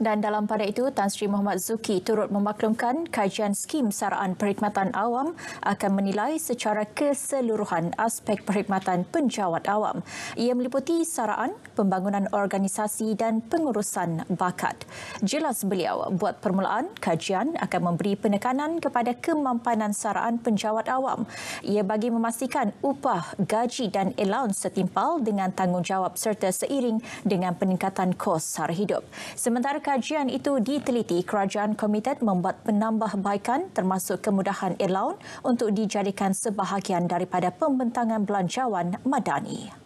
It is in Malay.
Dan dalam pada itu, Tan Sri Muhammad Zuki turut memaklumkan kajian skim saraan perkhidmatan awam akan menilai secara keseluruhan aspek perkhidmatan penjawat awam. Ia meliputi saraan, pembangunan organisasi dan pengurusan bakat. Jelas beliau, buat permulaan, kajian akan memberi penekanan kepada kemampanan saraan penjawat awam. Ia bagi memastikan upah, gaji dan allowance setimpal dengan tanggungjawab serta seiring dengan peningkatan kos sara hidup. Sementara kajian itu diteliti, kerajaan komited membuat penambahbaikan termasuk kemudahan allowance untuk dijadikan sebahagian daripada pembentangan belanjawan madani.